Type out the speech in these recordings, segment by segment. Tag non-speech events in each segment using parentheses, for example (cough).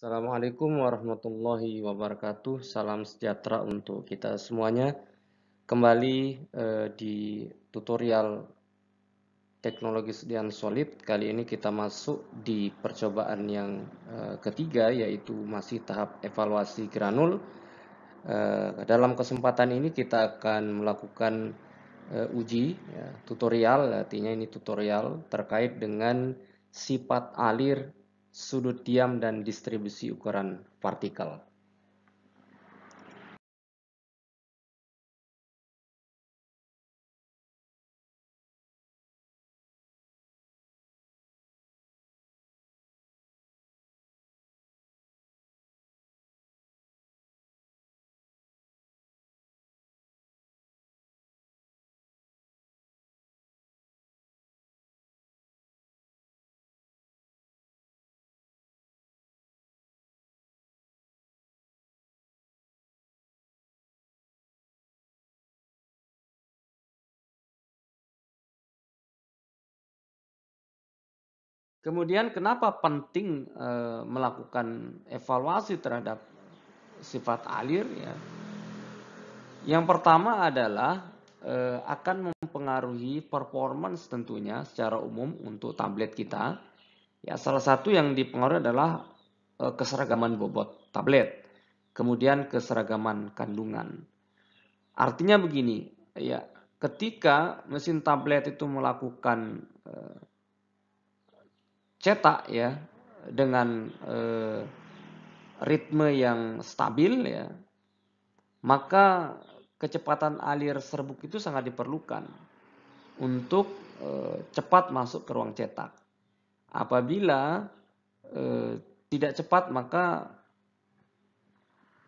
Assalamualaikum warahmatullahi wabarakatuh. Salam sejahtera untuk kita semuanya. Kembali eh, di tutorial teknologi sedian solid. Kali ini kita masuk di percobaan yang eh, ketiga, yaitu masih tahap evaluasi granul. Eh, dalam kesempatan ini kita akan melakukan eh, uji ya, tutorial, artinya ini tutorial terkait dengan sifat alir sudut diam dan distribusi ukuran partikel. Kemudian kenapa penting e, melakukan evaluasi terhadap sifat alir ya? Yang pertama adalah e, akan mempengaruhi performance tentunya secara umum untuk tablet kita. Ya, salah satu yang dipengaruhi adalah e, keseragaman bobot tablet, kemudian keseragaman kandungan. Artinya begini, ya, ketika mesin tablet itu melakukan e, cetak ya dengan eh, ritme yang stabil ya maka kecepatan alir serbuk itu sangat diperlukan untuk eh, cepat masuk ke ruang cetak apabila eh, tidak cepat maka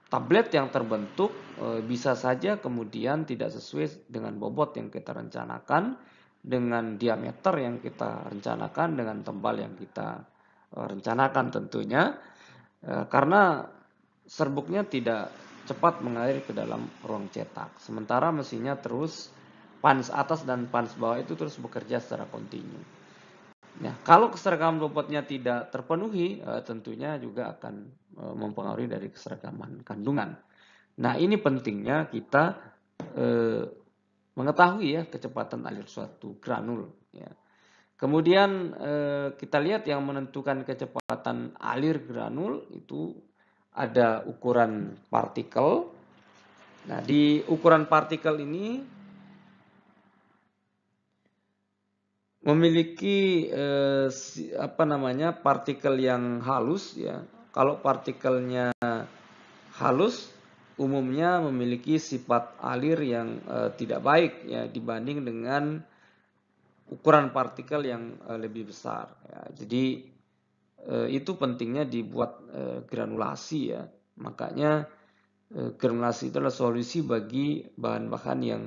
tablet yang terbentuk eh, bisa saja kemudian tidak sesuai dengan bobot yang kita rencanakan dengan diameter yang kita rencanakan, dengan tebal yang kita eh, rencanakan tentunya, eh, karena serbuknya tidak cepat mengalir ke dalam ruang cetak. Sementara mesinnya terus pans atas dan pans bawah itu terus bekerja secara kontinu. Nah, kalau keseragaman bobotnya tidak terpenuhi, eh, tentunya juga akan mempengaruhi dari keseragaman kandungan. Nah, ini pentingnya kita mengetahui ya kecepatan alir suatu granul ya. Kemudian eh, kita lihat yang menentukan kecepatan alir granul itu ada ukuran partikel. Nah, di ukuran partikel ini memiliki eh, apa namanya partikel yang halus ya kalau partikelnya halus umumnya memiliki sifat alir yang e, tidak baik ya dibanding dengan ukuran partikel yang e, lebih besar. Ya. Jadi e, itu pentingnya dibuat e, granulasi ya. Makanya e, granulasi itu adalah solusi bagi bahan-bahan yang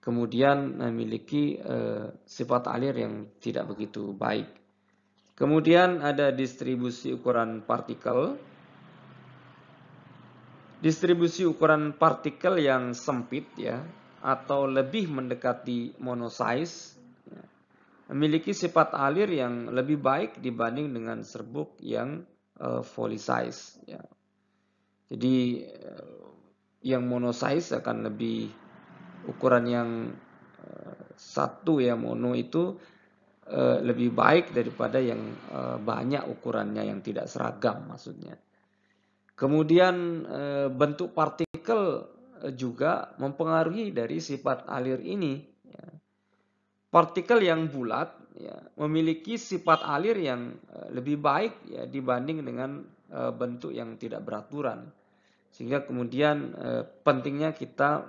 kemudian memiliki sifat alir yang tidak begitu baik. Kemudian ada distribusi ukuran partikel distribusi ukuran partikel yang sempit ya atau lebih mendekati monosize ya, memiliki sifat alir yang lebih baik dibanding dengan serbuk yang uh, eh, size ya. Jadi uh, yang monosize akan lebih ukuran yang uh, satu ya mono itu uh, lebih baik daripada yang uh, banyak ukurannya yang tidak seragam maksudnya. Kemudian eh, bentuk partikel eh, juga mempengaruhi dari sifat alir ini. Ya. Partikel yang bulat ya, memiliki sifat alir yang eh, lebih baik ya, dibanding dengan bentuk yang tidak beraturan. Sehingga kemudian pentingnya kita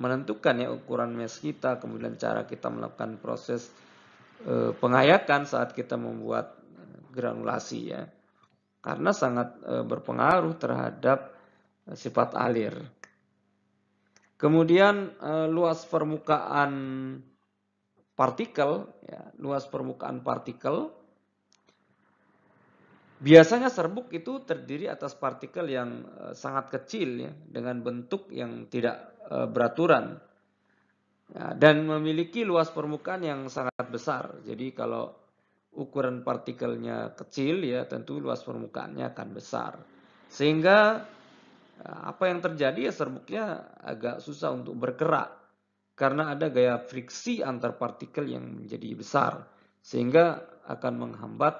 menentukan ya ukuran mesh kita, kemudian cara kita melakukan proses pengayakan saat kita membuat granulasi ya karena sangat eh, berpengaruh terhadap eh, sifat alir. Kemudian eh, luas permukaan partikel, ya, luas permukaan partikel. Biasanya serbuk itu terdiri atas partikel yang sangat kecil ya, dengan bentuk yang tidak beraturan ya, dan memiliki luas permukaan yang sangat besar. Jadi kalau ukuran partikelnya kecil ya tentu luas permukaannya akan besar. Sehingga ya, apa yang terjadi ya serbuknya agak susah untuk bergerak karena ada gaya friksi antar partikel yang menjadi besar sehingga akan menghambat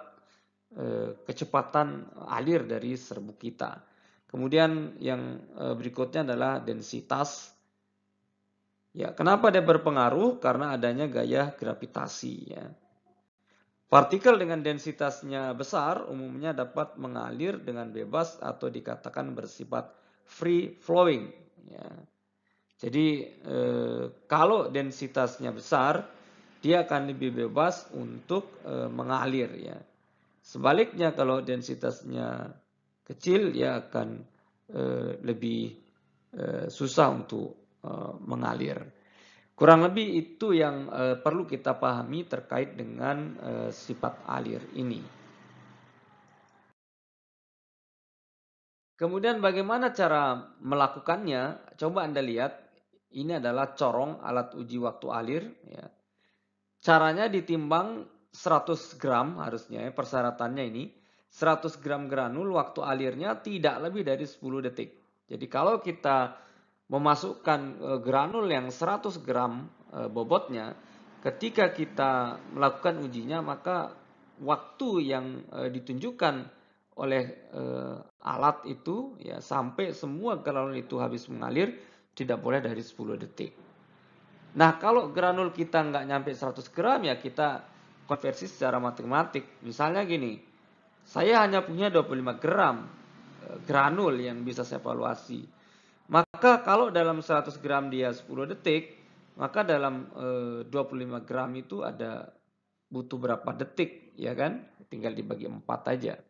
e, kecepatan alir dari serbuk kita. Kemudian yang e, berikutnya adalah densitas Ya, kenapa dia berpengaruh? Karena adanya gaya gravitasi ya. Partikel dengan densitasnya besar umumnya dapat mengalir dengan bebas atau dikatakan bersifat free flowing. Ya. Jadi e, kalau densitasnya besar, dia akan lebih bebas untuk e, mengalir. Ya. Sebaliknya kalau densitasnya kecil, dia akan e, lebih e, susah untuk e, mengalir. Kurang lebih itu yang e, perlu kita pahami terkait dengan e, sifat alir ini. Kemudian bagaimana cara melakukannya? Coba Anda lihat, ini adalah corong alat uji waktu alir. Ya. Caranya ditimbang 100 gram harusnya, ya, persyaratannya ini. 100 gram granul waktu alirnya tidak lebih dari 10 detik. Jadi kalau kita memasukkan eh, granul yang 100 gram eh, bobotnya, ketika kita melakukan ujinya maka waktu yang eh, ditunjukkan oleh alat itu ya sampai semua granul itu habis mengalir tidak boleh dari 10 detik. Nah kalau granul kita nggak nyampe 100 gram ya kita konversi secara matematik. Misalnya gini, saya hanya punya 25 gram granul yang bisa saya evaluasi maka kalau dalam 100 gram dia 10 detik, maka dalam e, eh, 25 gram itu ada butuh berapa detik, ya kan? Tinggal dibagi 4 aja.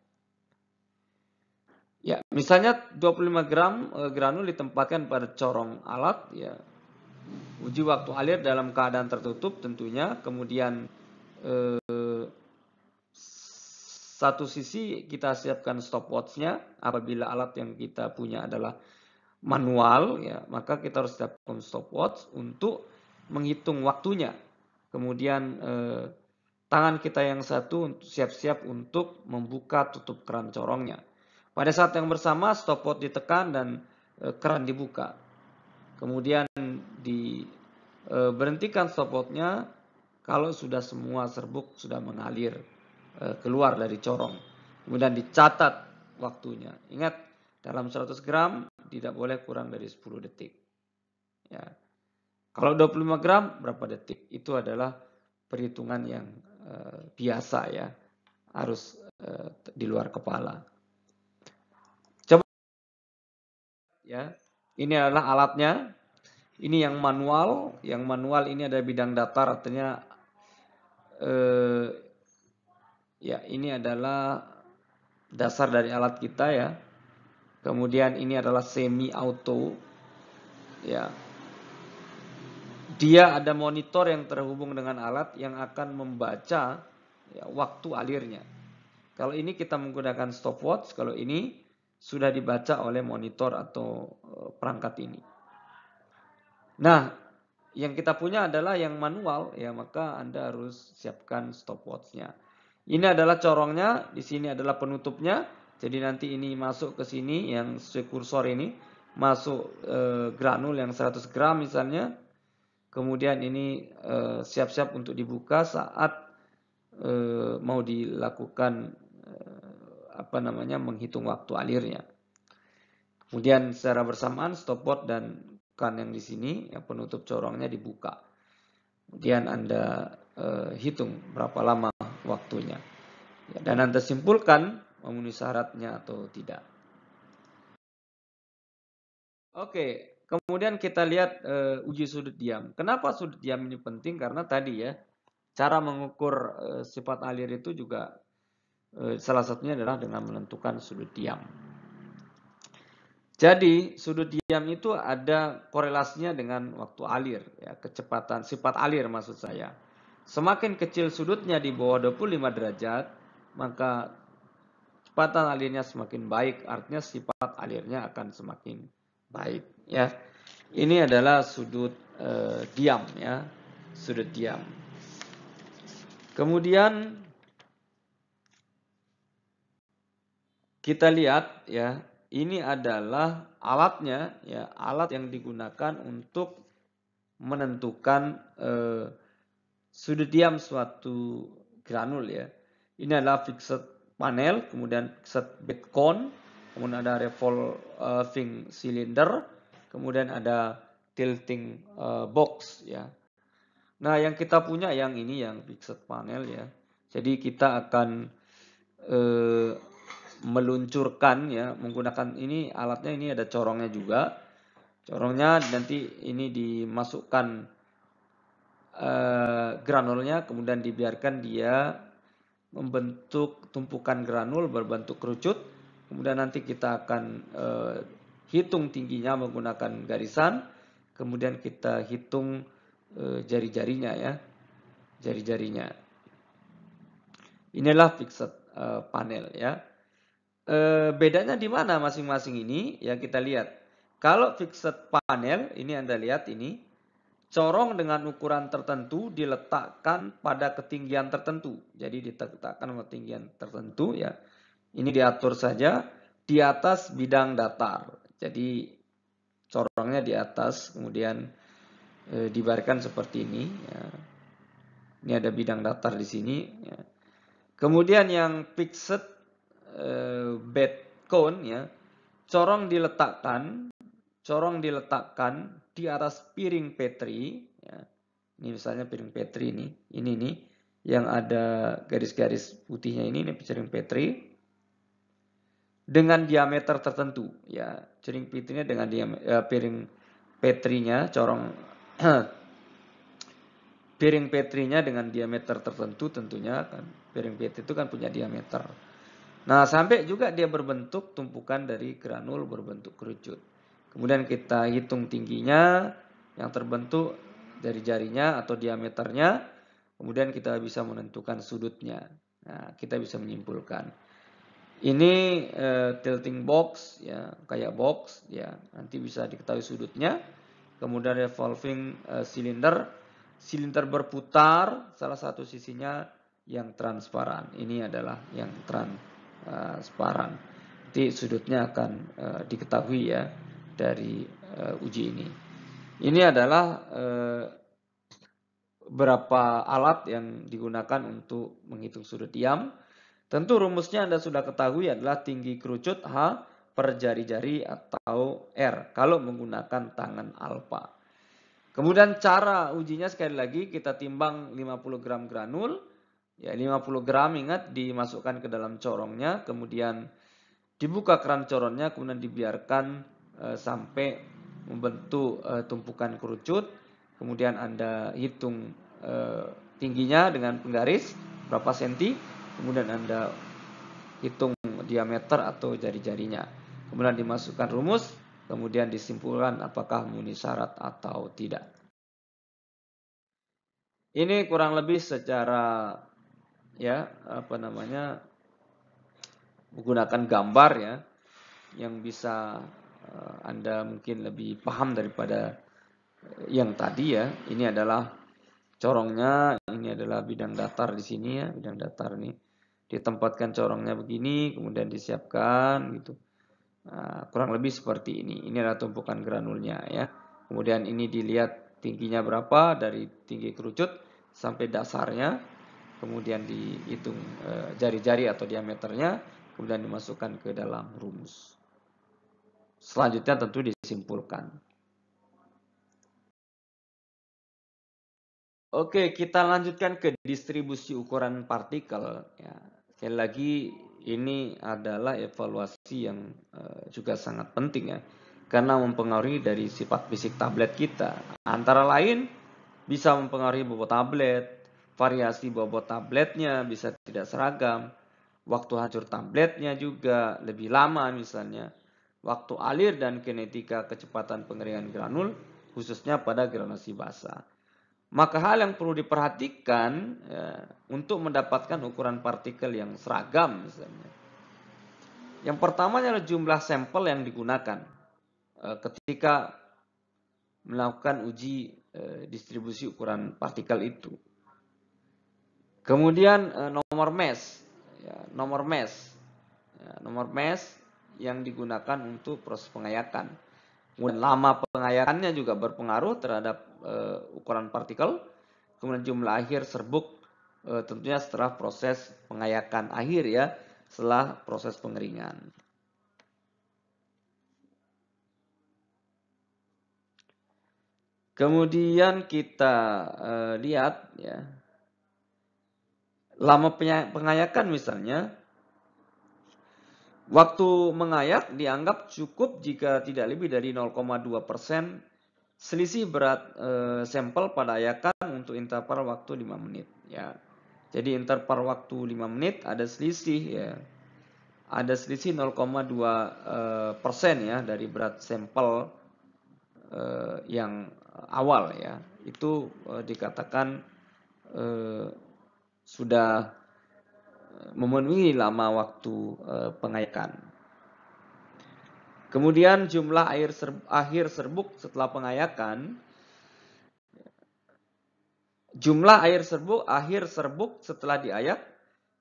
Ya, misalnya 25 gram e, granul ditempatkan pada corong alat, ya. Uji waktu alir dalam keadaan tertutup tentunya, kemudian e, satu sisi kita siapkan stopwatchnya apabila alat yang kita punya adalah manual ya maka kita harus siapkan stopwatch untuk menghitung waktunya kemudian eh, tangan kita yang satu untuk siap-siap untuk membuka tutup keran corongnya pada saat yang bersama stopwatch ditekan dan eh, keran dibuka kemudian di eh, berhentikan stopwatchnya kalau sudah semua serbuk sudah mengalir eh, keluar dari corong kemudian dicatat waktunya ingat dalam 100 gram tidak boleh kurang dari 10 detik. Ya. Kalau 25 gram berapa detik? Itu adalah perhitungan yang e, biasa ya. Harus e, di luar kepala. Coba ya. Ini adalah alatnya. Ini yang manual, yang manual ini ada bidang datar artinya e, ya ini adalah dasar dari alat kita ya Kemudian ini adalah semi auto. Ya. Dia ada monitor yang terhubung dengan alat yang akan membaca ya, waktu alirnya. Kalau ini kita menggunakan stopwatch, kalau ini sudah dibaca oleh monitor atau e, perangkat ini. Nah, yang kita punya adalah yang manual ya maka anda harus siapkan stopwatchnya ini adalah corongnya di sini adalah penutupnya jadi nanti ini masuk ke sini yang sesuai kursor ini masuk e, granul yang 100 gram misalnya. Kemudian ini eh, siap-siap e, untuk dibuka saat e, mau dilakukan e, apa namanya menghitung waktu alirnya. Kemudian secara bersamaan stopwatch dan kan yang di sini yang penutup corongnya dibuka. Kemudian Anda e, hitung berapa lama waktunya. Ya, dan Anda simpulkan memenuhi syaratnya atau tidak. Oke, kemudian kita lihat e, uji sudut diam. Kenapa sudut diam ini penting? Karena tadi ya, cara mengukur e, sifat alir itu juga e, salah satunya adalah dengan menentukan sudut diam. Jadi sudut diam itu ada korelasinya dengan waktu alir, ya, kecepatan sifat alir maksud saya. Semakin kecil sudutnya di bawah 25 derajat, maka kecepatan alirnya semakin baik, artinya sifat alirnya akan semakin baik. Ya, ini adalah sudut eh, diam ya, sudut diam. Kemudian kita lihat ya, ini adalah alatnya ya, alat yang digunakan untuk menentukan eh, sudut diam suatu granul ya. Ini adalah fixed panel, kemudian set Bitcoin, kemudian ada revolving cylinder, kemudian ada tilting eh, box ya. Nah, yang kita punya yang ini yang fixed panel ya. Jadi kita akan eh, meluncurkan ya menggunakan ini alatnya ini ada corongnya juga. Corongnya nanti ini dimasukkan eh, granulnya kemudian dibiarkan dia membentuk tumpukan granul berbentuk kerucut. Kemudian nanti kita akan e, hitung tingginya menggunakan garisan. Kemudian kita hitung e, jari-jarinya ya. Jari-jarinya. Inilah fixed e, panel ya. E, bedanya di mana masing-masing ini? Ya kita lihat. Kalau fixed panel, ini Anda lihat ini Corong dengan ukuran tertentu diletakkan pada ketinggian tertentu. Jadi diletakkan pada ketinggian tertentu ya. Ini diatur saja di atas bidang datar. Jadi corongnya di atas kemudian e, dibarkan seperti ini. Ya. Ini ada bidang datar di sini. Ya. Kemudian yang fixed e, bed cone ya, corong diletakkan, corong diletakkan di atas piring petri ya. ini misalnya piring petri ini ini nih yang ada garis-garis putihnya ini ini piring petri dengan diameter tertentu ya piring petrinya dengan diameter, eh, piring petrinya corong (clears throat) piring petrinya dengan diameter tertentu tentunya kan piring petri itu kan punya diameter. Nah, sampai juga dia berbentuk tumpukan dari granul berbentuk kerucut. Kemudian kita hitung tingginya yang terbentuk dari jarinya atau diameternya. Kemudian kita bisa menentukan sudutnya. Nah, kita bisa menyimpulkan. Ini eh, tilting box ya, kayak box ya. Nanti bisa diketahui sudutnya. Kemudian revolving eh, silinder, silinder berputar salah satu sisinya yang transparan. Ini adalah yang eh, transparan. Nanti sudutnya akan eh, diketahui ya dari uh, uji ini. Ini adalah uh, berapa alat yang digunakan untuk menghitung sudut diam. Tentu rumusnya Anda sudah ketahui adalah tinggi kerucut H per jari-jari atau R kalau menggunakan tangan alfa. Kemudian cara ujinya sekali lagi kita timbang 50 gram granul. Ya 50 gram ingat dimasukkan ke dalam corongnya kemudian dibuka keran corongnya kemudian dibiarkan Eh, sampai membentuk eh, tumpukan kerucut. Kemudian Anda hitung eh, tingginya dengan penggaris berapa senti. Kemudian Anda hitung diameter atau jari-jarinya. Kemudian dimasukkan rumus, kemudian disimpulkan apakah memenuhi syarat atau tidak. Ini kurang lebih secara ya apa namanya menggunakan gambar ya yang bisa Eh, Anda mungkin lebih paham daripada eh, yang tadi ya. Ini adalah corongnya, ini adalah bidang datar di sini ya, bidang datar nih. Ditempatkan corongnya begini, kemudian disiapkan gitu. Nah, kurang lebih seperti ini. Ini adalah tumpukan granulnya ya. Kemudian ini dilihat tingginya berapa dari tinggi kerucut sampai dasarnya. Kemudian dihitung jari-jari atau diameternya, kemudian dimasukkan ke dalam rumus selanjutnya tentu disimpulkan. Oke, kita lanjutkan ke distribusi ukuran partikel. Ya, sekali lagi ini adalah evaluasi yang eh, juga sangat penting ya, karena mempengaruhi dari sifat fisik tablet kita. Antara lain bisa mempengaruhi bobot tablet, variasi bobot tabletnya bisa tidak seragam, waktu hancur tabletnya juga lebih lama misalnya, waktu alir dan kinetika kecepatan pengeringan granul khususnya pada granulasi basah Maka hal yang perlu diperhatikan ya, untuk mendapatkan ukuran partikel yang seragam misalnya. Yang pertama adalah jumlah sampel yang digunakan e, ketika melakukan uji e, distribusi ukuran partikel itu. Kemudian e, nomor mesh, ya, nomor mesh, ya, nomor mesh yang digunakan untuk proses pengayatan. Kemudian lama pengayatannya juga berpengaruh terhadap e, ukuran partikel. Kemudian jumlah akhir serbuk e, tentunya setelah proses pengayakan akhir ya, setelah proses pengeringan. Kemudian kita e, lihat ya. Lama pengayakan misalnya Waktu mengayak dianggap cukup jika tidak lebih dari 0,2 persen selisih berat e, sampel pada ayakan untuk interval waktu 5 menit. Ya. Jadi interval waktu 5 menit ada selisih ya. Ada selisih 0,2 e, eh, persen ya dari berat sampel e, yang awal ya. Itu e, dikatakan e, sudah memenuhi lama waktu eh, pengayakan. Kemudian jumlah air serb, akhir serbuk setelah pengayakan jumlah air serbuk akhir serbuk setelah diayak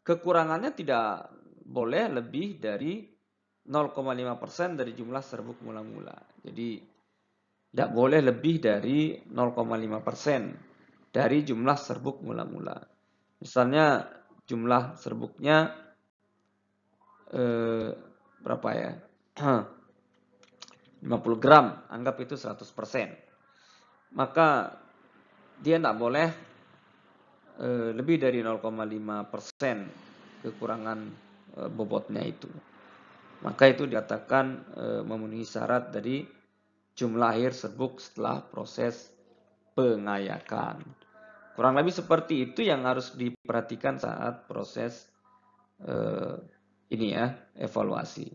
kekurangannya tidak boleh lebih dari 0,5% dari jumlah serbuk mula-mula. Jadi tidak boleh lebih dari 0,5% dari jumlah serbuk mula-mula. Misalnya jumlah serbuknya eh, berapa ya? 50 (clears throat) gram, anggap itu 100%. Maka dia tidak boleh eh, lebih dari 0,5% kekurangan eh, bobotnya itu. Maka itu dikatakan eh, memenuhi syarat dari jumlah air serbuk setelah proses pengayakan. Kurang lebih seperti itu yang harus diperhatikan saat proses eh, ini ya, evaluasi.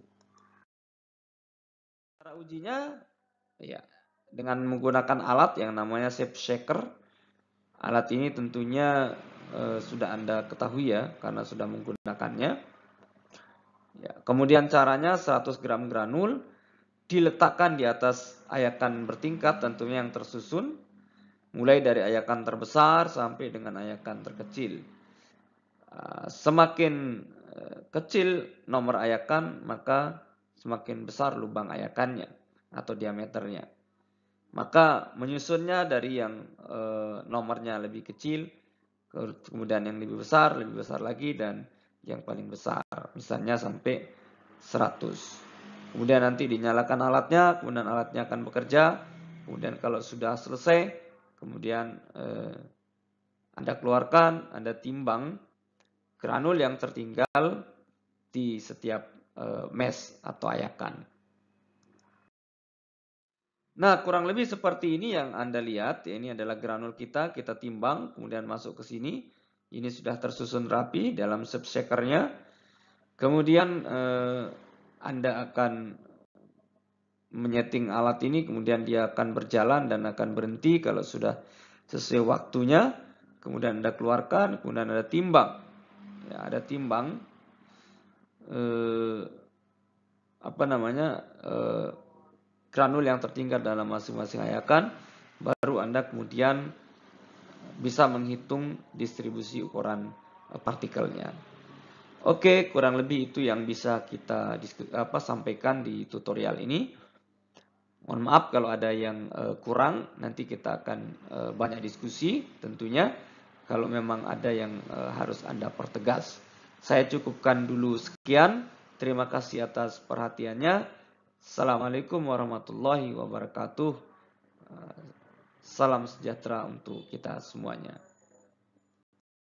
Cara ujinya ya dengan menggunakan alat yang namanya shape shaker. Alat ini tentunya eh, sudah Anda ketahui ya karena sudah menggunakannya. Ya, kemudian caranya 100 gram granul diletakkan di atas ayakan bertingkat tentunya yang tersusun mulai dari ayakan terbesar sampai dengan ayakan terkecil. Ah, semakin eh, kecil nomor ayakan, maka semakin besar lubang ayakannya atau diameternya. Maka menyusunnya dari yang eh, nomornya lebih kecil, kemudian yang lebih besar, lebih besar lagi, dan yang paling besar. Misalnya sampai 100. Kemudian nanti dinyalakan alatnya, kemudian alatnya akan bekerja. Kemudian kalau sudah selesai, kemudian eh, Anda keluarkan, Anda timbang granul yang tertinggal di setiap eh, mesh atau ayakan. Nah, kurang lebih seperti ini yang Anda lihat. ini adalah granul kita, kita timbang, kemudian masuk ke sini. Ini sudah tersusun rapi dalam subseckernya. Kemudian eh, Anda akan menyeting alat ini kemudian dia akan berjalan dan akan berhenti kalau sudah sesuai waktunya kemudian Anda keluarkan kemudian ada timbang ya, ada timbang eh, apa namanya eh, granul yang tertinggal dalam masing-masing ayakan baru Anda kemudian bisa menghitung distribusi ukuran eh, partikelnya. Oke, kurang lebih itu yang bisa kita apa sampaikan di tutorial ini. Mohon maaf kalau ada yang uh, kurang, nanti kita akan uh, banyak diskusi tentunya kalau memang ada yang uh, harus Anda pertegas. Saya cukupkan dulu sekian. Terima kasih atas perhatiannya. Assalamualaikum warahmatullahi wabarakatuh. Salam sejahtera untuk kita semuanya.